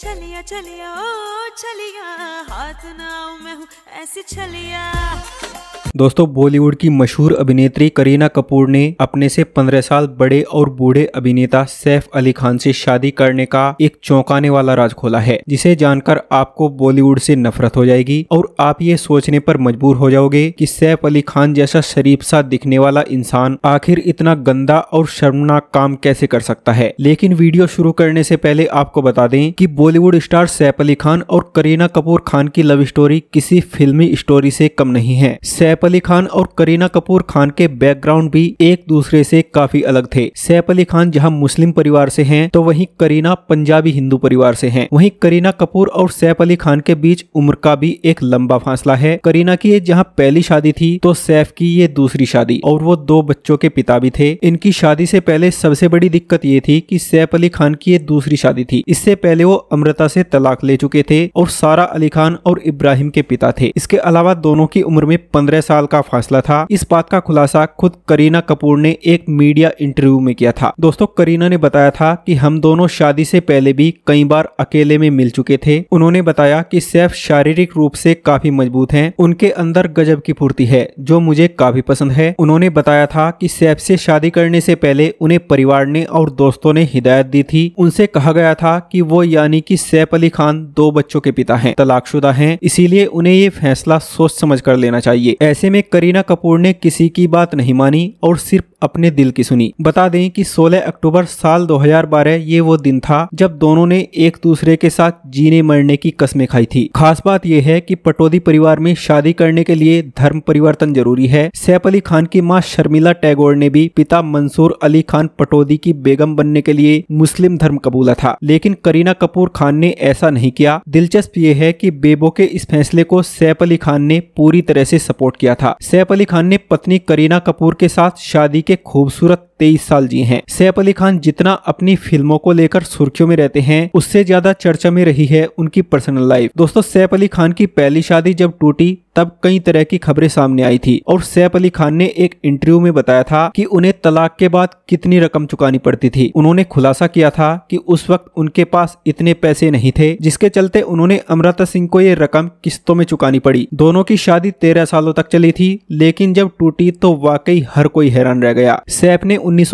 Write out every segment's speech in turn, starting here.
छलिया छलिया ओ छलिया हाथ नाव मैं हूँ ऐसी छलिया दोस्तों बॉलीवुड की मशहूर अभिनेत्री करीना कपूर ने अपने से 15 साल बड़े और बूढ़े अभिनेता सैफ अली खान से शादी करने का एक चौंकाने वाला राज खोला है जिसे जानकर आपको बॉलीवुड से नफरत हो जाएगी और आप ये सोचने पर मजबूर हो जाओगे कि सैफ अली खान जैसा शरीफ सा दिखने वाला इंसान आखिर इतना गंदा और शर्मनाक काम कैसे कर सकता है लेकिन वीडियो शुरू करने से पहले आपको बता दें की बॉलीवुड स्टार सैफ अली खान और करीना कपूर खान की लव स्टोरी किसी फिल्मी स्टोरी से कम नहीं है सैफ अली खान और करीना कपूर खान के बैकग्राउंड भी एक दूसरे से काफी अलग थे सैफ अली खान जहां मुस्लिम परिवार से हैं तो वहीं करीना पंजाबी हिंदू परिवार से हैं वहीं करीना कपूर और सैफ अली खान के बीच उम्र का भी एक लंबा फासला है करीना की ये जहाँ पहली शादी थी तो सैफ की ये दूसरी शादी और वो दो बच्चों के पिता भी थे इनकी शादी से पहले सबसे बड़ी दिक्कत ये थी की सैफ अली खान की ये दूसरी शादी थी इससे पहले वो अमृता से तलाक ले चुके थे और सारा अली खान और इब्राहिम के पिता थे इसके अलावा दोनों की उम्र में पंद्रह साल का फासला था इस बात का खुलासा खुद करीना कपूर ने एक मीडिया इंटरव्यू में किया था दोस्तों करीना ने बताया था कि हम दोनों शादी से पहले भी कई बार अकेले में मिल चुके थे उन्होंने बताया कि सैफ शारीरिक रूप से काफी मजबूत हैं उनके अंदर गजब की फूर्ति है जो मुझे काफी पसंद है उन्होंने बताया था कि सैफ से शादी करने से पहले उन्हें परिवार ने और दोस्तों ने हिदायत दी थी उनसे कहा गया था कि वो यानी कि सैफ अली खान दो बच्चों के पिता हैं तलाकशुदा हैं इसीलिए उन्हें ये फैसला सोच समझ कर लेना चाहिए ऐसे में करीना कपूर ने किसी की बात नहीं मानी और सिर्फ अपने दिल की सुनी बता दें कि 16 अक्टूबर साल 2012 ये वो दिन था जब दोनों ने एक दूसरे के साथ जीने मरने की कस्में खाई थी खास बात यह है कि पटोदी परिवार में शादी करने के लिए धर्म परिवर्तन जरूरी है सैफ अली खान की मां शर्मिला टैगोर ने भी पिता मंसूर अली खान पटोदी की बेगम बनने के लिए मुस्लिम धर्म कबूला था लेकिन करीना कपूर खान ने ऐसा नहीं किया दिलचस्प ये है कि बेबो के इस फैसले को सैफ अली खान ने पूरी तरह से सपोर्ट किया था सैफ अली खान ने पत्नी करीना कपूर के साथ शादी के खूबसूरत तेईस साल जी हैं सैफ अली खान जितना अपनी फिल्मों को लेकर सुर्खियों में रहते हैं उससे ज्यादा चर्चा में रही है उनकी पर्सनल लाइफ दोस्तों सैफ अली खान की पहली शादी जब टूटी तब कई तरह की खबरें सामने आई थी और सैफ अली खान ने एक इंटरव्यू में बताया था कि उन्हें तलाक के बाद कितनी रकम चुकानी पड़ती थी उन्होंने खुलासा किया था कि उस वक्त उनके पास इतने पैसे नहीं थे जिसके चलते उन्होंने अमृता सिंह को ये रकम किस्तों में चुकानी पड़ी दोनों की शादी तेरह सालों तक चली थी लेकिन जब टूटी तो वाकई हर कोई हैरान रह गया सैफ ने उन्नीस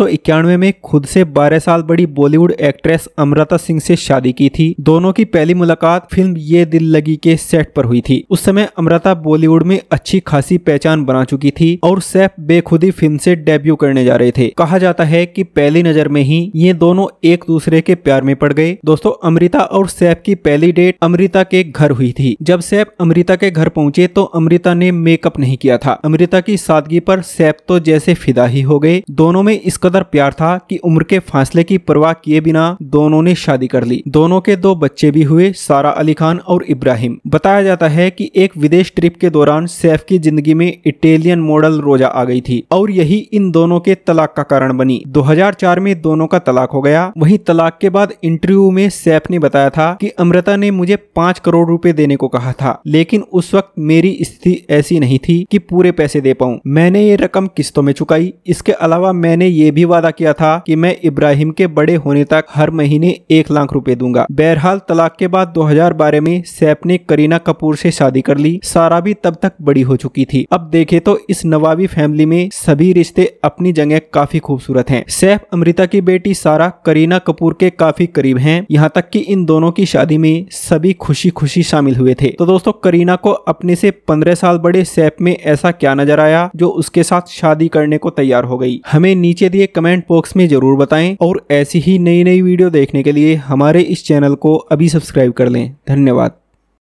में खुद से 12 साल बड़ी बॉलीवुड एक्ट्रेस अमृता सिंह से शादी की थी दोनों की पहली मुलाकात फिल्म ये दिल लगी के सेट पर हुई थी उस समय अमृता बॉलीवुड में अच्छी खासी पहचान बना चुकी थी और सैफ बेखुदी फिल्म से डेब्यू करने जा रहे थे कहा जाता है की पहली नजर में ही ये दोनों एक दूसरे के प्यार में पड़ गए दोस्तों अमृता और सैफ की पहली डेट अमृता के घर हुई थी जब सैफ अमृता के घर पहुंचे तो अमृता ने मेकअप नहीं किया था अमृता की सादगी पर सैफ तो जैसे फिदा ही हो गए दोनों में इस कदर प्यार था कि उम्र के फासले की परवाह किए बिना दोनों ने शादी कर ली दोनों के दो बच्चे भी हुए सारा अली खान और इब्राहिम बताया जाता है कि एक विदेश ट्रिप के दौरान सैफ की जिंदगी में इटालियन मॉडल रोजा आ गई थी और यही इन दोनों के तलाक का कारण बनी 2004 में दोनों का तलाक हो गया वही तलाक के बाद इंटरव्यू में सैफ ने बताया था की अमृता ने मुझे पाँच करोड़ रूपए देने को कहा था लेकिन उस वक्त मेरी स्थिति ऐसी नहीं थी की पूरे पैसे दे पाऊँ मैंने ये रकम किस्तों में चुकाई इसके अलावा मैंने ये भी वादा किया था कि मैं इब्राहिम के बड़े होने तक हर महीने एक लाख रुपए दूंगा बहरहाल तलाक के बाद 2012 में सैफ ने करीना कपूर से शादी कर ली सारा भी तब तक बड़ी हो चुकी थी अब देखे तो इस नवाबी फैमिली में सभी रिश्ते अपनी जगह काफी खूबसूरत है सैफ अमृता की बेटी सारा करीना कपूर के काफी करीब है यहाँ तक की इन दोनों की शादी में सभी खुशी खुशी शामिल हुए थे तो दोस्तों करीना को अपने से पंद्रह साल बड़े सैफ में ऐसा क्या नजर आया जो उसके साथ शादी करने को तैयार हो गई हमें नीचे नीचे दिए कमेंट बॉक्स में जरूर बताएं और ऐसी ही नई नई वीडियो देखने के लिए हमारे इस चैनल को अभी सब्सक्राइब कर लें धन्यवाद